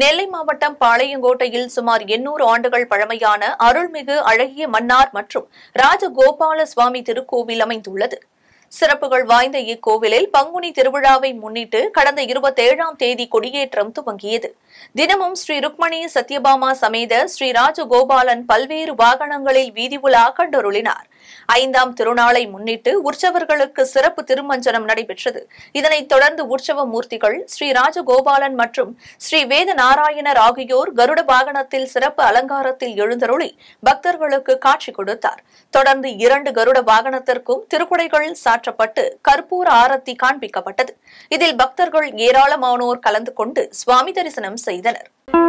நெல்லை மாவட்டம் பாளையங்கோட்டையில் சுமார் எண்ணூறு ஆண்டுகள் பழமையான அருள்மிகு அழகிய மன்னார் மற்றும் ராஜகோபால சுவாமி திருக்கோவில் அமைந்துள்ளது சிறப்புகள் வாய்ந்த இக்கோவிலில் பங்குனி திருவிழாவை முன்னிட்டு கடந்த இருபத்தேழாம் தேதி கொடியேற்றம் துவங்கியது தினமும் ஸ்ரீ ருக்மணி சத்யபாமா சமேத ஸ்ரீ ராஜகோபாலன் பல்வேறு வாகனங்களில் வீதி உலா கண்டொருளினார் ஐந்தாம் திருநாளை முன்னிட்டு உற்சவர்களுக்கு சிறப்பு திருமஞ்சனம் நடைபெற்றது இதனைத் தொடர்ந்து உற்சவ மூர்த்திகள் ஸ்ரீ ராஜகோபாலன் மற்றும் ஸ்ரீ வேத நாராயணர் ஆகியோர் கருட வாகனத்தில் சிறப்பு அலங்காரத்தில் எழுந்தருளி பக்தர்களுக்கு காட்சி கொடுத்தார் தொடர்ந்து இரண்டு கருட வாகனத்திற்கும் திருக்குடைகள் மாற்றப்பட்டு கற்பூர ஆரத்தி காண்பிக்கப்பட்டது இதில் பக்தர்கள் ஏராளமானோர் கலந்து கொண்டு சுவாமி தரிசனம் செய்தனர்